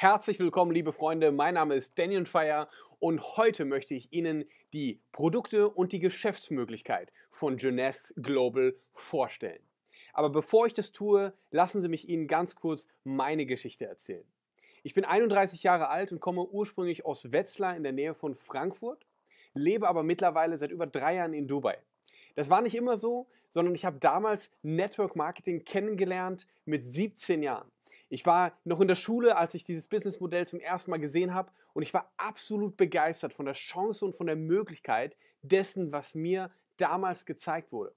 Herzlich willkommen, liebe Freunde. Mein Name ist Daniel Fire und heute möchte ich Ihnen die Produkte und die Geschäftsmöglichkeit von Jeunesse Global vorstellen. Aber bevor ich das tue, lassen Sie mich Ihnen ganz kurz meine Geschichte erzählen. Ich bin 31 Jahre alt und komme ursprünglich aus Wetzlar in der Nähe von Frankfurt, lebe aber mittlerweile seit über drei Jahren in Dubai. Das war nicht immer so, sondern ich habe damals Network Marketing kennengelernt mit 17 Jahren. Ich war noch in der Schule, als ich dieses Businessmodell zum ersten Mal gesehen habe und ich war absolut begeistert von der Chance und von der Möglichkeit dessen, was mir damals gezeigt wurde.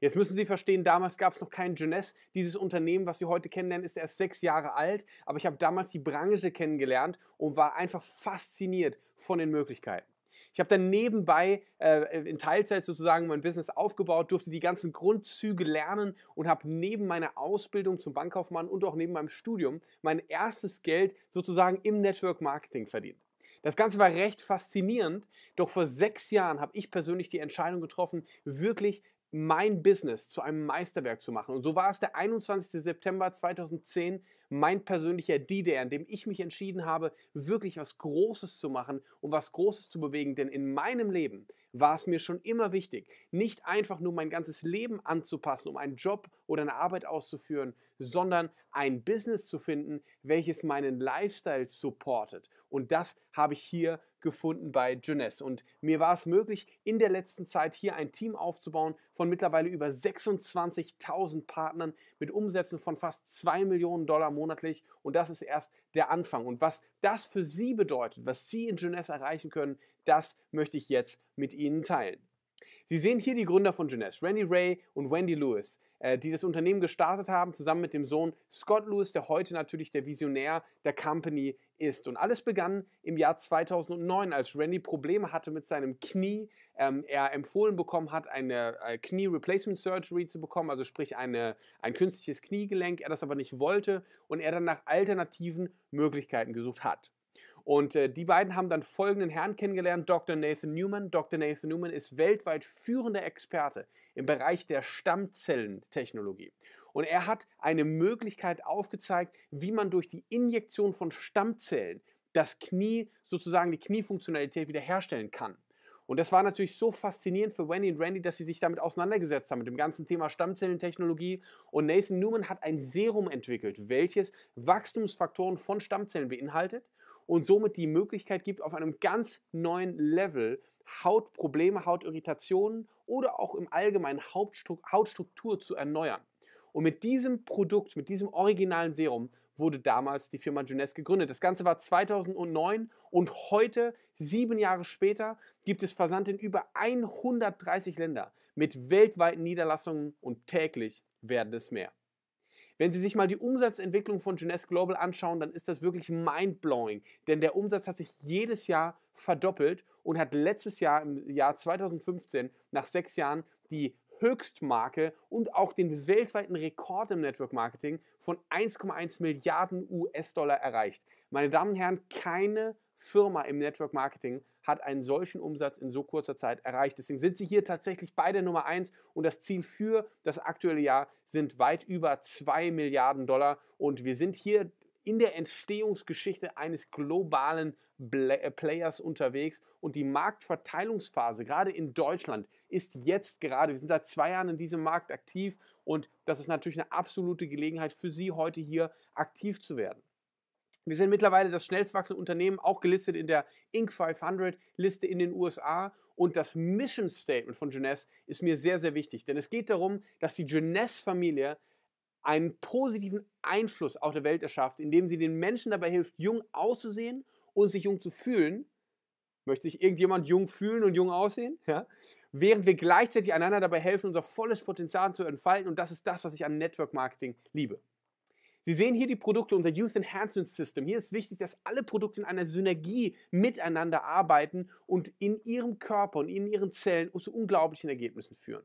Jetzt müssen Sie verstehen, damals gab es noch keinen Jeunesse. Dieses Unternehmen, was Sie heute kennenlernen, ist erst sechs Jahre alt, aber ich habe damals die Branche kennengelernt und war einfach fasziniert von den Möglichkeiten. Ich habe dann nebenbei äh, in Teilzeit sozusagen mein Business aufgebaut, durfte die ganzen Grundzüge lernen und habe neben meiner Ausbildung zum Bankkaufmann und auch neben meinem Studium mein erstes Geld sozusagen im Network Marketing verdient. Das Ganze war recht faszinierend, doch vor sechs Jahren habe ich persönlich die Entscheidung getroffen, wirklich mein Business zu einem Meisterwerk zu machen. Und so war es der 21. September 2010 mein persönlicher D-Day, an dem ich mich entschieden habe, wirklich was Großes zu machen und was Großes zu bewegen. Denn in meinem Leben war es mir schon immer wichtig, nicht einfach nur mein ganzes Leben anzupassen, um einen Job oder eine Arbeit auszuführen, sondern ein Business zu finden, welches meinen Lifestyle supportet. Und das habe ich hier gefunden bei Jeunesse. Und mir war es möglich, in der letzten Zeit hier ein Team aufzubauen von mittlerweile über 26.000 Partnern mit Umsätzen von fast 2 Millionen Dollar monatlich. Und das ist erst der Anfang. Und was das für Sie bedeutet, was Sie in Jeunesse erreichen können, das möchte ich jetzt mit Ihnen teilen. Sie sehen hier die Gründer von Jeunesse, Randy Ray und Wendy Lewis, äh, die das Unternehmen gestartet haben, zusammen mit dem Sohn Scott Lewis, der heute natürlich der Visionär der Company ist. Und alles begann im Jahr 2009, als Randy Probleme hatte mit seinem Knie. Ähm, er empfohlen bekommen hat, eine äh, Knie Replacement Surgery zu bekommen, also sprich eine, ein künstliches Kniegelenk, er das aber nicht wollte und er dann nach alternativen Möglichkeiten gesucht hat. Und äh, die beiden haben dann folgenden Herrn kennengelernt, Dr. Nathan Newman. Dr. Nathan Newman ist weltweit führender Experte im Bereich der Stammzellentechnologie. Und er hat eine Möglichkeit aufgezeigt, wie man durch die Injektion von Stammzellen das Knie, sozusagen die Kniefunktionalität wiederherstellen kann. Und das war natürlich so faszinierend für Wendy und Randy, dass sie sich damit auseinandergesetzt haben, mit dem ganzen Thema Stammzellentechnologie. Und Nathan Newman hat ein Serum entwickelt, welches Wachstumsfaktoren von Stammzellen beinhaltet und somit die Möglichkeit gibt, auf einem ganz neuen Level Hautprobleme, Hautirritationen oder auch im Allgemeinen Hautstruktur zu erneuern. Und mit diesem Produkt, mit diesem originalen Serum, wurde damals die Firma Jeunesse gegründet. Das Ganze war 2009 und heute, sieben Jahre später, gibt es Versand in über 130 Länder mit weltweiten Niederlassungen und täglich werden es mehr. Wenn Sie sich mal die Umsatzentwicklung von Jeunesse Global anschauen, dann ist das wirklich mind-blowing, denn der Umsatz hat sich jedes Jahr verdoppelt und hat letztes Jahr im Jahr 2015 nach sechs Jahren die Höchstmarke und auch den weltweiten Rekord im Network Marketing von 1,1 Milliarden US-Dollar erreicht. Meine Damen und Herren, keine Firma im Network Marketing hat einen solchen Umsatz in so kurzer Zeit erreicht. Deswegen sind sie hier tatsächlich bei der Nummer 1 und das Ziel für das aktuelle Jahr sind weit über 2 Milliarden Dollar und wir sind hier in der Entstehungsgeschichte eines globalen äh, Players unterwegs und die Marktverteilungsphase, gerade in Deutschland, ist jetzt gerade, wir sind seit zwei Jahren in diesem Markt aktiv und das ist natürlich eine absolute Gelegenheit für Sie heute hier aktiv zu werden. Wir sind mittlerweile das schnellstwachsende Unternehmen, auch gelistet in der Inc. 500 Liste in den USA. Und das Mission Statement von Jeunesse ist mir sehr, sehr wichtig, denn es geht darum, dass die Jeunesse-Familie einen positiven Einfluss auf der Welt erschafft, indem sie den Menschen dabei hilft, jung auszusehen und sich jung zu fühlen. Möchte sich irgendjemand jung fühlen und jung aussehen? Ja? Während wir gleichzeitig einander dabei helfen, unser volles Potenzial zu entfalten. Und das ist das, was ich an Network Marketing liebe. Sie sehen hier die Produkte, unser Youth Enhancement System. Hier ist wichtig, dass alle Produkte in einer Synergie miteinander arbeiten und in ihrem Körper und in ihren Zellen zu unglaublichen Ergebnissen führen.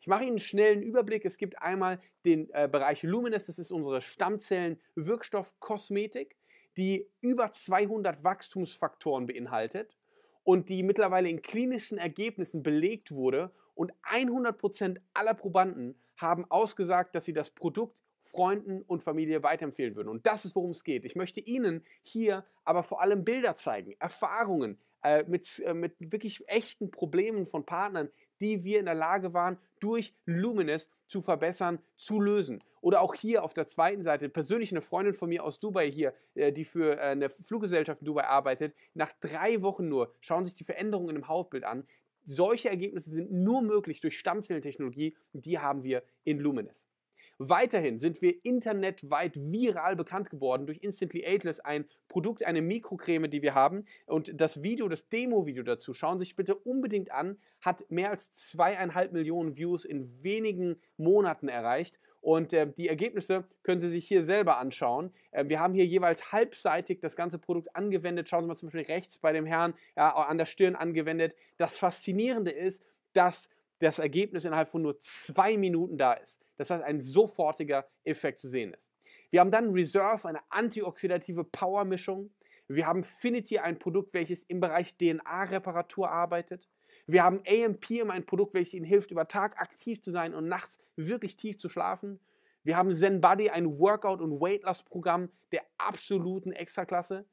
Ich mache Ihnen einen schnellen Überblick. Es gibt einmal den äh, Bereich Luminous, das ist unsere Stammzellen-Wirkstoff-Kosmetik, die über 200 Wachstumsfaktoren beinhaltet und die mittlerweile in klinischen Ergebnissen belegt wurde. Und 100% Prozent aller Probanden haben ausgesagt, dass sie das Produkt Freunden und Familie weiterempfehlen würden. Und das ist, worum es geht. Ich möchte Ihnen hier aber vor allem Bilder zeigen, Erfahrungen äh, mit, äh, mit wirklich echten Problemen von Partnern, die wir in der Lage waren, durch Lumines zu verbessern, zu lösen. Oder auch hier auf der zweiten Seite, persönlich eine Freundin von mir aus Dubai hier, äh, die für äh, eine Fluggesellschaft in Dubai arbeitet, nach drei Wochen nur schauen sich die Veränderungen im Hautbild an. Solche Ergebnisse sind nur möglich durch Stammzellentechnologie, und die haben wir in Lumines. Weiterhin sind wir internetweit viral bekannt geworden durch Instantly Ageless, ein Produkt, eine Mikrocreme, die wir haben. Und das Video, das Demo-Video dazu, schauen Sie sich bitte unbedingt an, hat mehr als zweieinhalb Millionen Views in wenigen Monaten erreicht. Und äh, die Ergebnisse können Sie sich hier selber anschauen. Äh, wir haben hier jeweils halbseitig das ganze Produkt angewendet. Schauen Sie mal zum Beispiel rechts bei dem Herrn ja, an der Stirn angewendet. Das Faszinierende ist, dass das Ergebnis innerhalb von nur zwei Minuten da ist. Das heißt, ein sofortiger Effekt zu sehen ist. Wir haben dann Reserve, eine antioxidative Power-Mischung. Wir haben Finity, ein Produkt, welches im Bereich DNA-Reparatur arbeitet. Wir haben AMPM, ein Produkt, welches Ihnen hilft, über Tag aktiv zu sein und nachts wirklich tief zu schlafen. Wir haben ZenBody, ein Workout- und weight programm der absoluten Extraklasse.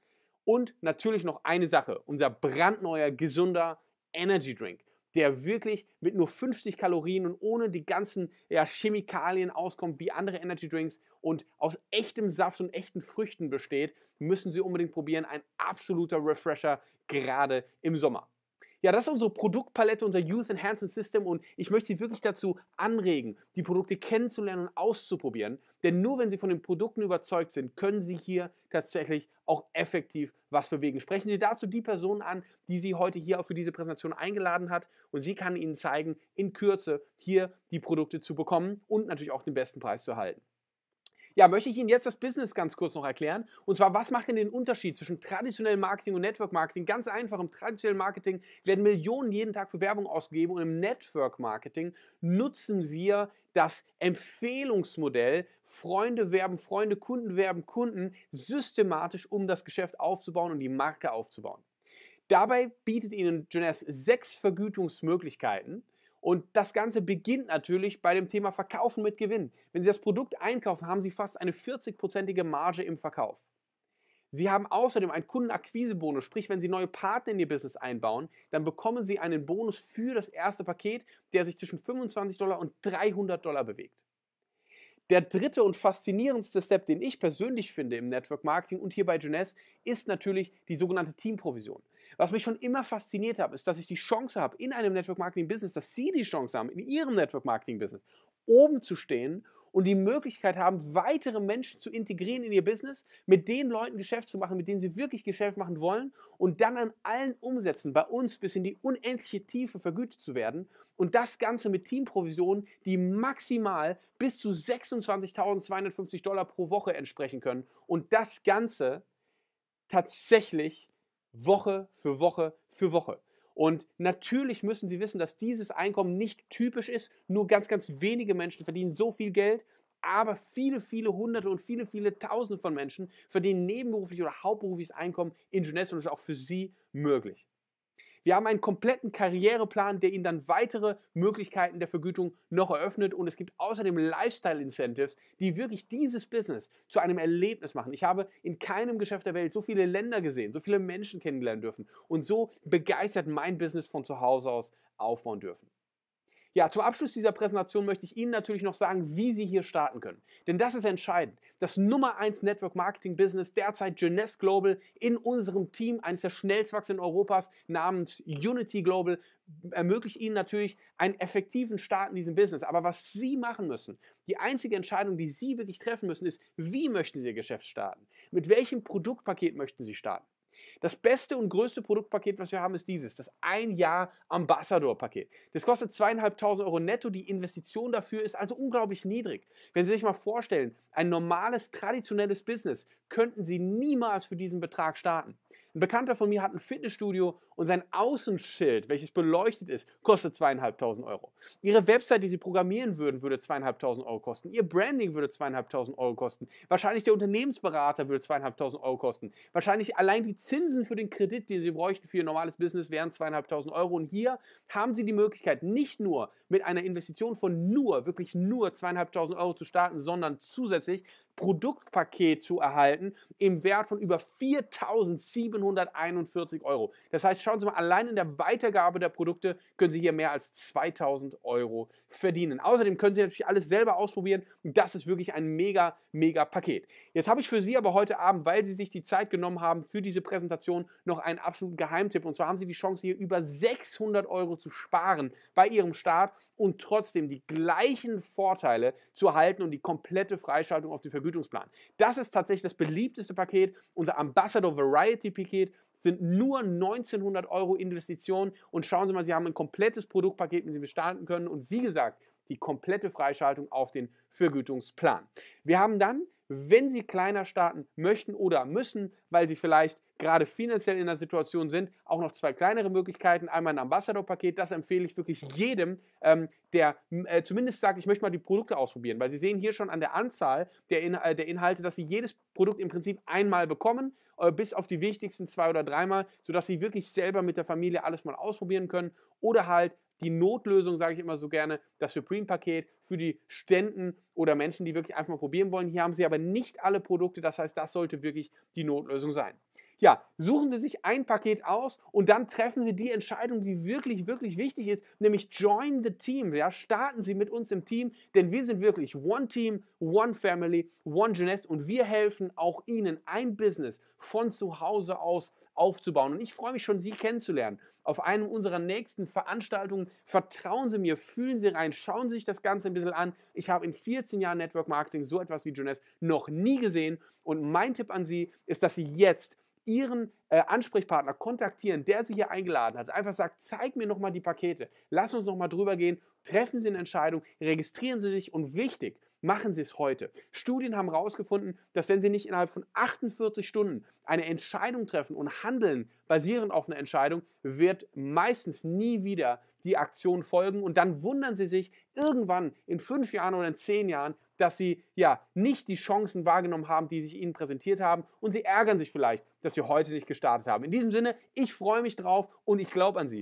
Und natürlich noch eine Sache, unser brandneuer, gesunder Energy Drink der wirklich mit nur 50 Kalorien und ohne die ganzen ja, Chemikalien auskommt wie andere Energy Drinks und aus echtem Saft und echten Früchten besteht, müssen Sie unbedingt probieren. Ein absoluter Refresher gerade im Sommer. Ja, das ist unsere Produktpalette, unser Youth Enhancement System und ich möchte Sie wirklich dazu anregen, die Produkte kennenzulernen und auszuprobieren. Denn nur wenn Sie von den Produkten überzeugt sind, können Sie hier tatsächlich auch effektiv was bewegen. Sprechen Sie dazu die Person an, die Sie heute hier auch für diese Präsentation eingeladen hat und sie kann Ihnen zeigen, in Kürze hier die Produkte zu bekommen und natürlich auch den besten Preis zu erhalten. Ja, möchte ich Ihnen jetzt das Business ganz kurz noch erklären. Und zwar, was macht denn den Unterschied zwischen traditionellem Marketing und Network Marketing? Ganz einfach, im traditionellen Marketing werden Millionen jeden Tag für Werbung ausgegeben und im Network Marketing nutzen wir das Empfehlungsmodell, Freunde werben, Freunde, Kunden werben, Kunden, systematisch, um das Geschäft aufzubauen und die Marke aufzubauen. Dabei bietet Ihnen Jeunesse sechs Vergütungsmöglichkeiten und das Ganze beginnt natürlich bei dem Thema Verkaufen mit Gewinn. Wenn Sie das Produkt einkaufen, haben Sie fast eine 40-prozentige Marge im Verkauf. Sie haben außerdem einen Kundenakquisebonus, sprich, wenn Sie neue Partner in Ihr Business einbauen, dann bekommen Sie einen Bonus für das erste Paket, der sich zwischen 25 Dollar und 300 Dollar bewegt. Der dritte und faszinierendste Step, den ich persönlich finde im Network Marketing und hier bei Jeunesse, ist natürlich die sogenannte Teamprovision. Was mich schon immer fasziniert hat, ist, dass ich die Chance habe, in einem Network Marketing Business, dass Sie die Chance haben, in Ihrem Network Marketing Business oben zu stehen und die Möglichkeit haben, weitere Menschen zu integrieren in ihr Business, mit den Leuten Geschäft zu machen, mit denen sie wirklich Geschäft machen wollen und dann an allen Umsätzen bei uns bis in die unendliche Tiefe vergütet zu werden und das Ganze mit Teamprovisionen, die maximal bis zu 26.250 Dollar pro Woche entsprechen können und das Ganze tatsächlich Woche für Woche für Woche. Und natürlich müssen Sie wissen, dass dieses Einkommen nicht typisch ist. Nur ganz, ganz wenige Menschen verdienen so viel Geld. Aber viele, viele Hunderte und viele, viele Tausende von Menschen verdienen nebenberuflich oder hauptberufliches Einkommen in Jeunesse und das ist auch für Sie möglich. Wir haben einen kompletten Karriereplan, der Ihnen dann weitere Möglichkeiten der Vergütung noch eröffnet und es gibt außerdem Lifestyle-Incentives, die wirklich dieses Business zu einem Erlebnis machen. Ich habe in keinem Geschäft der Welt so viele Länder gesehen, so viele Menschen kennenlernen dürfen und so begeistert mein Business von zu Hause aus aufbauen dürfen. Ja, zum Abschluss dieser Präsentation möchte ich Ihnen natürlich noch sagen, wie Sie hier starten können. Denn das ist entscheidend. Das Nummer 1 Network Marketing Business derzeit Jeunesse Global in unserem Team, eines der schnellstwachsenden Europas namens Unity Global, ermöglicht Ihnen natürlich einen effektiven Start in diesem Business. Aber was Sie machen müssen, die einzige Entscheidung, die Sie wirklich treffen müssen, ist, wie möchten Sie Ihr Geschäft starten? Mit welchem Produktpaket möchten Sie starten? Das beste und größte Produktpaket, was wir haben, ist dieses, das ein Jahr Ambassador-Paket. Das kostet zweieinhalbtausend Euro netto. Die Investition dafür ist also unglaublich niedrig. Wenn Sie sich mal vorstellen, ein normales, traditionelles Business könnten Sie niemals für diesen Betrag starten. Ein Bekannter von mir hat ein Fitnessstudio und sein Außenschild, welches beleuchtet ist, kostet zweieinhalbtausend Euro. Ihre Website, die sie programmieren würden, würde zweieinhalbtausend Euro kosten. Ihr Branding würde zweieinhalbtausend Euro kosten. Wahrscheinlich der Unternehmensberater würde zweieinhalbtausend Euro kosten. Wahrscheinlich allein die Zinsen für den Kredit, den sie bräuchten für ihr normales Business, wären zweieinhalbtausend Euro. Und hier haben sie die Möglichkeit, nicht nur mit einer Investition von nur, wirklich nur zweieinhalbtausend Euro zu starten, sondern zusätzlich Produktpaket zu erhalten im Wert von über 4.741 Euro. Das heißt, schauen Sie mal, allein in der Weitergabe der Produkte können Sie hier mehr als 2.000 Euro verdienen. Außerdem können Sie natürlich alles selber ausprobieren. Das ist wirklich ein mega, mega Paket. Jetzt habe ich für Sie aber heute Abend, weil Sie sich die Zeit genommen haben für diese Präsentation, noch einen absoluten Geheimtipp. Und zwar haben Sie die Chance, hier über 600 Euro zu sparen bei Ihrem Start und trotzdem die gleichen Vorteile zu erhalten und die komplette Freischaltung auf die Vergütung Vergütungsplan. Das ist tatsächlich das beliebteste Paket. Unser Ambassador Variety Paket sind nur 1900 Euro Investitionen. Und schauen Sie mal, Sie haben ein komplettes Produktpaket, mit dem Sie starten können. Und wie gesagt, die komplette Freischaltung auf den Vergütungsplan. Wir haben dann wenn sie kleiner starten möchten oder müssen, weil sie vielleicht gerade finanziell in der Situation sind, auch noch zwei kleinere Möglichkeiten. Einmal ein Ambassador-Paket, das empfehle ich wirklich jedem, ähm, der äh, zumindest sagt, ich möchte mal die Produkte ausprobieren, weil Sie sehen hier schon an der Anzahl der, in äh, der Inhalte, dass Sie jedes Produkt im Prinzip einmal bekommen, äh, bis auf die wichtigsten zwei oder dreimal, sodass Sie wirklich selber mit der Familie alles mal ausprobieren können oder halt die Notlösung, sage ich immer so gerne, das Supreme-Paket, für die Ständen oder Menschen, die wirklich einfach mal probieren wollen. Hier haben Sie aber nicht alle Produkte, das heißt, das sollte wirklich die Notlösung sein. Ja, suchen Sie sich ein Paket aus und dann treffen Sie die Entscheidung, die wirklich, wirklich wichtig ist, nämlich join the team. Ja, starten Sie mit uns im Team, denn wir sind wirklich One Team, One Family, One Genest und wir helfen auch Ihnen, ein Business von zu Hause aus aufzubauen. Und ich freue mich schon, Sie kennenzulernen. Auf einem unserer nächsten Veranstaltungen vertrauen Sie mir, fühlen Sie rein, schauen Sie sich das Ganze ein bisschen an. Ich habe in 14 Jahren Network Marketing so etwas wie Jones noch nie gesehen. Und mein Tipp an Sie ist, dass Sie jetzt Ihren äh, Ansprechpartner kontaktieren, der Sie hier eingeladen hat. Einfach sagt, zeig mir nochmal die Pakete, lass uns nochmal drüber gehen, treffen Sie eine Entscheidung, registrieren Sie sich und wichtig, machen Sie es heute. Studien haben herausgefunden, dass wenn Sie nicht innerhalb von 48 Stunden eine Entscheidung treffen und handeln, basierend auf einer Entscheidung, wird meistens nie wieder die Aktion folgen und dann wundern Sie sich irgendwann in fünf Jahren oder in zehn Jahren, dass sie ja nicht die Chancen wahrgenommen haben, die sich ihnen präsentiert haben und sie ärgern sich vielleicht, dass sie heute nicht gestartet haben. In diesem Sinne, ich freue mich drauf und ich glaube an sie.